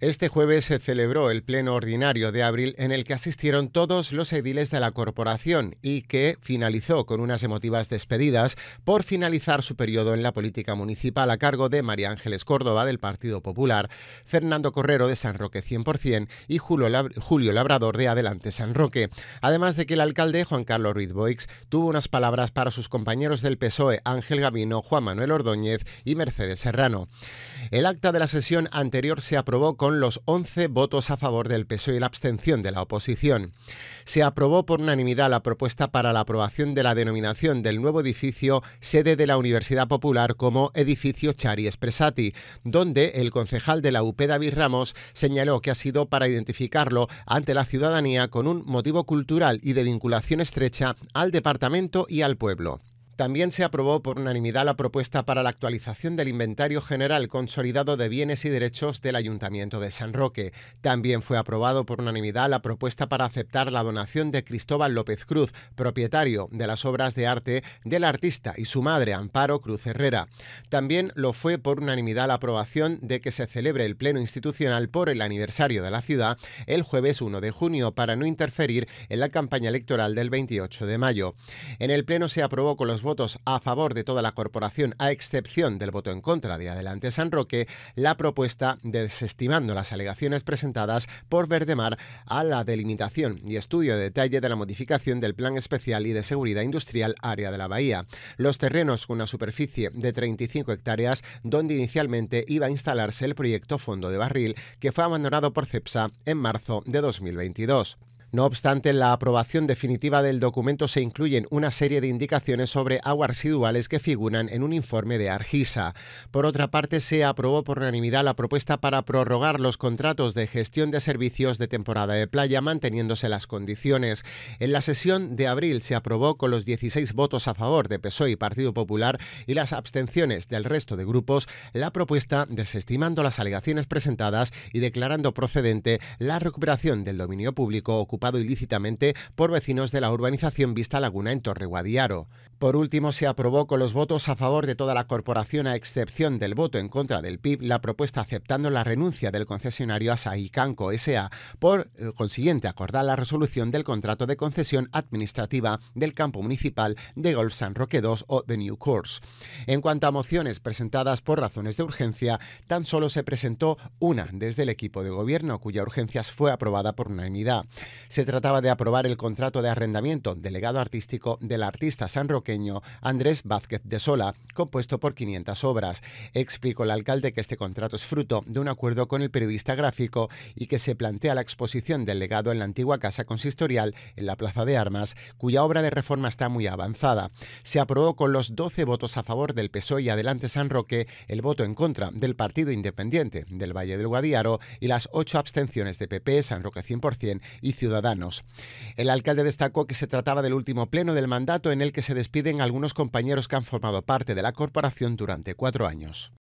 Este jueves se celebró el pleno ordinario de abril en el que asistieron todos los ediles de la corporación y que finalizó con unas emotivas despedidas por finalizar su periodo en la política municipal a cargo de María Ángeles Córdoba del Partido Popular, Fernando Correro de San Roque 100% y Julio Labrador de Adelante San Roque. Además de que el alcalde Juan Carlos Ruiz Boix tuvo unas palabras para sus compañeros del PSOE Ángel Gavino, Juan Manuel Ordóñez y Mercedes Serrano. El acta de la sesión anterior se aprobó con los 11 votos a favor del PSOE y la abstención de la oposición. Se aprobó por unanimidad la propuesta para la aprobación de la denominación del nuevo edificio sede de la Universidad Popular como edificio Chari Espresati, donde el concejal de la UP David Ramos señaló que ha sido para identificarlo ante la ciudadanía con un motivo cultural y de vinculación estrecha al departamento y al pueblo. También se aprobó por unanimidad la propuesta para la actualización del Inventario General Consolidado de Bienes y Derechos del Ayuntamiento de San Roque. También fue aprobado por unanimidad la propuesta para aceptar la donación de Cristóbal López Cruz, propietario de las obras de arte del artista y su madre Amparo Cruz Herrera. También lo fue por unanimidad la aprobación de que se celebre el Pleno Institucional por el aniversario de la ciudad el jueves 1 de junio para no interferir en la campaña electoral del 28 de mayo. En el Pleno se aprobó con los votos a favor de toda la corporación, a excepción del voto en contra de Adelante San Roque, la propuesta desestimando las alegaciones presentadas por Verdemar a la delimitación y estudio de detalle de la modificación del Plan Especial y de Seguridad Industrial Área de la Bahía. Los terrenos con una superficie de 35 hectáreas, donde inicialmente iba a instalarse el proyecto Fondo de Barril, que fue abandonado por CEPSA en marzo de 2022. No obstante, en la aprobación definitiva del documento se incluyen una serie de indicaciones sobre aguas residuales que figuran en un informe de Argisa. Por otra parte, se aprobó por unanimidad la propuesta para prorrogar los contratos de gestión de servicios de temporada de playa manteniéndose las condiciones. En la sesión de abril se aprobó con los 16 votos a favor de PSOE y Partido Popular y las abstenciones del resto de grupos la propuesta desestimando las alegaciones presentadas y declarando procedente la recuperación del dominio público ocupado ilícitamente por vecinos de la urbanización Vista Laguna en Torre Guadiaro. Por último, se aprobó con los votos a favor de toda la corporación, a excepción del voto en contra del PIB, la propuesta aceptando la renuncia del concesionario Asahi Canco S.A. por eh, consiguiente acordar la resolución del contrato de concesión administrativa del campo municipal de Golf San Roque II o The New Course. En cuanto a mociones presentadas por razones de urgencia, tan solo se presentó una desde el equipo de gobierno, cuya urgencia fue aprobada por unanimidad. Se trataba de aprobar el contrato de arrendamiento delegado artístico del artista sanroqueño Andrés Vázquez de Sola, compuesto por 500 obras. Explicó el alcalde que este contrato es fruto de un acuerdo con el periodista gráfico y que se plantea la exposición del legado en la antigua casa consistorial en la Plaza de Armas, cuya obra de reforma está muy avanzada. Se aprobó con los 12 votos a favor del PSOE y Adelante San Roque, el voto en contra del Partido Independiente del Valle del Guadiaro y las 8 abstenciones de PP, San Roque 100% y Ciudad el alcalde destacó que se trataba del último pleno del mandato en el que se despiden algunos compañeros que han formado parte de la corporación durante cuatro años.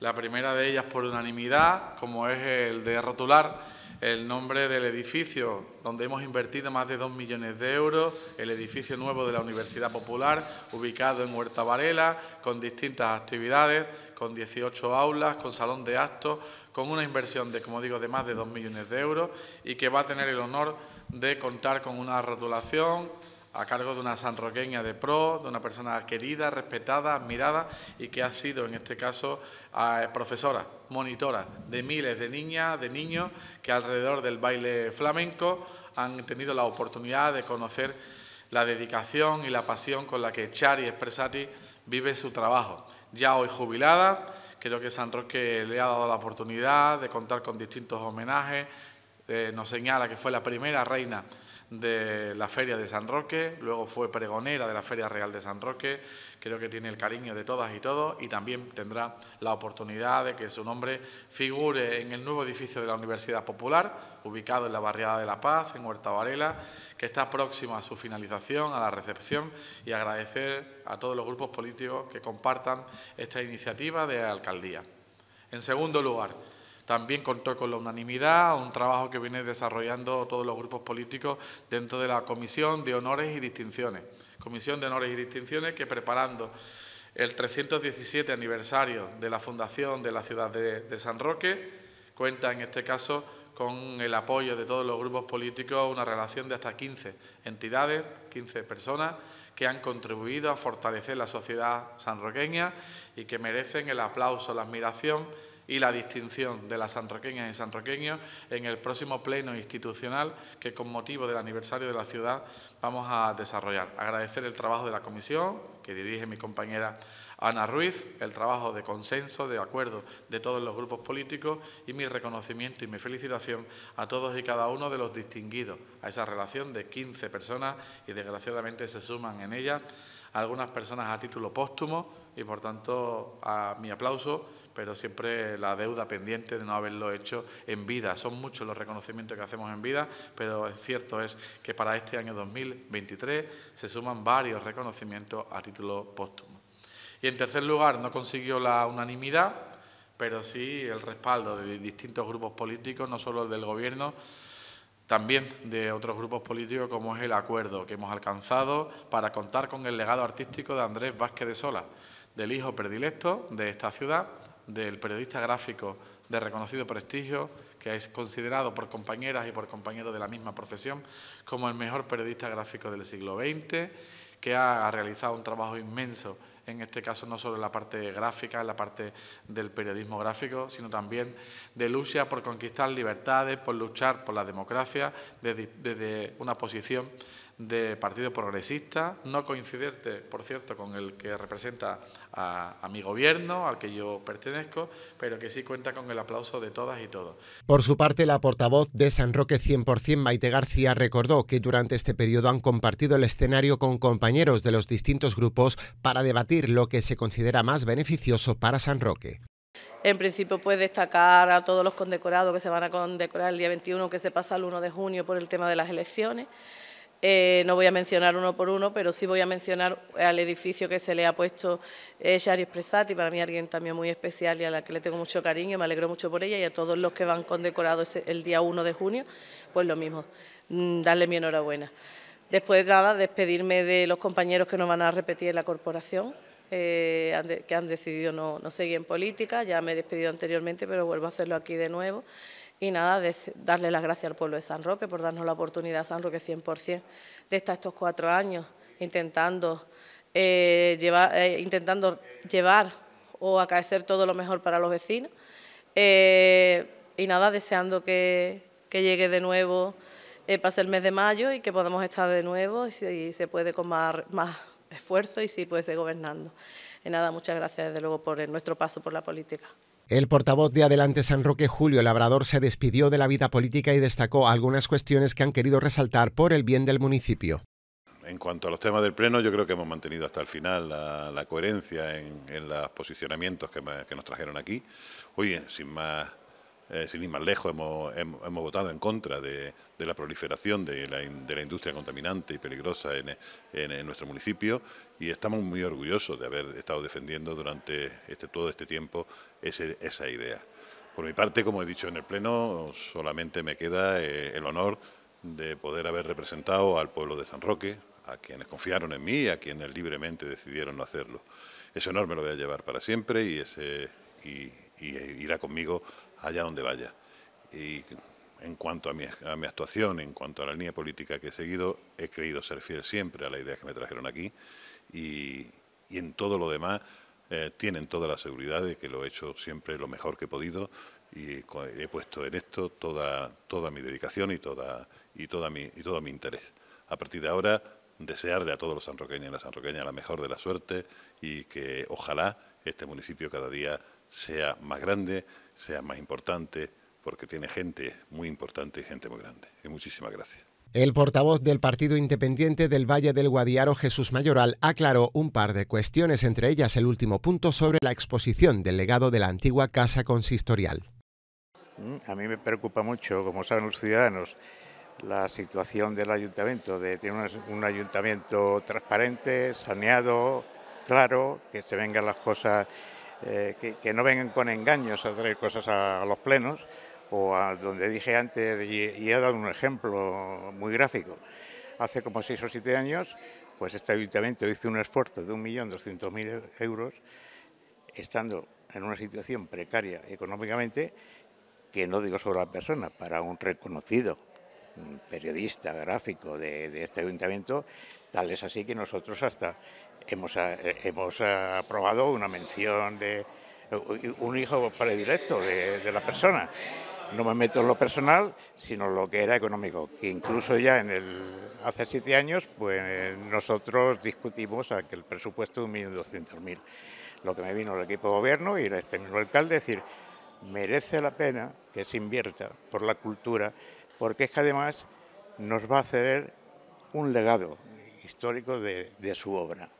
La primera de ellas por unanimidad, como es el de rotular el nombre del edificio donde hemos invertido más de 2 millones de euros, el edificio nuevo de la Universidad Popular, ubicado en Huerta Varela, con distintas actividades, con 18 aulas, con salón de actos, con una inversión de, como digo, de más de 2 millones de euros y que va a tener el honor de contar con una rotulación a cargo de una sanroqueña de pro, de una persona querida, respetada, admirada y que ha sido en este caso eh, profesora, monitora de miles de niñas, de niños que alrededor del baile flamenco han tenido la oportunidad de conocer la dedicación y la pasión con la que Chari Espresati vive su trabajo. Ya hoy jubilada, creo que San Roque le ha dado la oportunidad de contar con distintos homenajes, eh, nos señala que fue la primera reina de la Feria de San Roque, luego fue pregonera de la Feria Real de San Roque, creo que tiene el cariño de todas y todos y también tendrá la oportunidad de que su nombre figure en el nuevo edificio de la Universidad Popular, ubicado en la Barriada de la Paz, en Huerta Varela, que está próxima a su finalización, a la recepción y agradecer a todos los grupos políticos que compartan esta iniciativa de alcaldía. En segundo lugar, también contó con la unanimidad, un trabajo que viene desarrollando todos los grupos políticos dentro de la Comisión de Honores y Distinciones. Comisión de Honores y Distinciones que preparando el 317 aniversario de la fundación de la ciudad de, de San Roque, cuenta en este caso con el apoyo de todos los grupos políticos una relación de hasta 15 entidades, 15 personas que han contribuido a fortalecer la sociedad sanroqueña y que merecen el aplauso, la admiración y la distinción de las sanroqueñas y sanroqueños en el próximo pleno institucional que con motivo del aniversario de la ciudad vamos a desarrollar. Agradecer el trabajo de la comisión que dirige mi compañera Ana Ruiz, el trabajo de consenso, de acuerdo de todos los grupos políticos y mi reconocimiento y mi felicitación a todos y cada uno de los distinguidos, a esa relación de 15 personas y desgraciadamente se suman en ella algunas personas a título póstumo y por tanto a mi aplauso, pero siempre la deuda pendiente de no haberlo hecho en vida. Son muchos los reconocimientos que hacemos en vida, pero es cierto es que para este año 2023 se suman varios reconocimientos a título póstumo. Y en tercer lugar, no consiguió la unanimidad, pero sí el respaldo de distintos grupos políticos, no solo el del Gobierno, también de otros grupos políticos como es el acuerdo que hemos alcanzado para contar con el legado artístico de Andrés Vázquez de Sola, del hijo predilecto de esta ciudad, del periodista gráfico de reconocido prestigio, que es considerado por compañeras y por compañeros de la misma profesión como el mejor periodista gráfico del siglo XX, que ha realizado un trabajo inmenso en este caso no solo en la parte gráfica, en la parte del periodismo gráfico, sino también de lucha por conquistar libertades, por luchar por la democracia desde, desde una posición de Partido Progresista, no coincidente, por cierto, con el que representa a, mi gobierno, al que yo pertenezco, pero que sí cuenta con el aplauso de todas y todos. Por su parte, la portavoz de San Roque 100%, Maite García, recordó que durante este periodo han compartido el escenario con compañeros de los distintos grupos para debatir lo que se considera más beneficioso para San Roque. En principio, pues destacar a todos los condecorados que se van a condecorar el día 21, que se pasa el 1 de junio por el tema de las elecciones. Eh, no voy a mencionar uno por uno, pero sí voy a mencionar al edificio que se le ha puesto eh, Shari Espresati, para mí alguien también muy especial y a la que le tengo mucho cariño, me alegro mucho por ella y a todos los que van condecorados el día 1 de junio, pues lo mismo, mm, darle mi enhorabuena. Después nada, despedirme de los compañeros que nos van a repetir en la corporación, eh, que han decidido no, no seguir en política, ya me he despedido anteriormente, pero vuelvo a hacerlo aquí de nuevo. Y nada, de darle las gracias al pueblo de San Roque por darnos la oportunidad, San Roque 100%, de estar estos cuatro años intentando, eh, llevar, eh, intentando llevar o acaecer todo lo mejor para los vecinos. Eh, y nada, deseando que, llegue de nuevo, pase el mes de mayo y que podamos estar de nuevo y, se puede con más, esfuerzo y si puede ser gobernando. Y nada, muchas gracias desde luego por nuestro paso por la política. El portavoz de Adelante San Roque, Julio Labrador, se despidió de la vida política y destacó algunas cuestiones que han querido resaltar por el bien del municipio. En cuanto a los temas del Pleno, yo creo que hemos mantenido hasta el final la, coherencia en, los posicionamientos que, nos trajeron aquí. Oye, sin más eh, sin ir más lejos, hemos, votado en contra de, la proliferación de la, industria contaminante y peligrosa en, nuestro municipio y estamos muy orgullosos de haber estado defendiendo durante este, todo este tiempo esa idea. Por mi parte, como he dicho en el Pleno, solamente me queda eh, el honor de poder haber representado al pueblo de San Roque, a quienes confiaron en mí y a quienes libremente decidieron no hacerlo. Ese honor me lo voy a llevar para siempre y, ese, y, y irá conmigo allá donde vaya. Y en cuanto a mi, a mi, actuación, en cuanto a la línea política que he seguido, he creído ser fiel siempre a la idea que me trajeron aquí y, y en todo lo demás eh, tienen toda la seguridad de que lo he hecho siempre lo mejor que he podido y he puesto en esto toda, toda mi dedicación y, toda, y, toda mi, y todo mi interés. A partir de ahora, desearle a todos los sanroqueños y las sanroqueñas la mejor de la suerte y que ojalá este municipio cada día sea más grande, sea más importante, porque tiene gente muy importante y gente muy grande. Y muchísimas gracias. El portavoz del Partido Independiente del Valle del Guadiaro, Jesús Mayoral, aclaró un par de cuestiones, entre ellas el último punto sobre la exposición del legado de la antigua Casa Consistorial. Mm, a mí me preocupa mucho, como saben los ciudadanos, la situación del ayuntamiento, de tener un ayuntamiento transparente, saneado, claro, que se vengan las cosas eh, que, no vengan con engaños a traer cosas a, los plenos o a donde dije antes y, he dado un ejemplo muy gráfico. Hace como seis o siete años, pues este ayuntamiento hizo un esfuerzo de 1.200.000 euros, estando en una situación precaria económicamente, que no digo sobre la persona, para un reconocido mm, periodista gráfico de este ayuntamiento, tal es así que nosotros hasta eh, hemos, aprobado una mención de un hijo predilecto de, la persona. No me meto en lo personal, sino en lo que era económico, que incluso ya hace siete años, pues nosotros discutimos aquel presupuesto de 1.200.000. Lo que me vino el equipo de gobierno y este mismo alcalde decir, merece la pena que se invierta por la cultura, porque es que además nos va a ceder un legado histórico de su obra.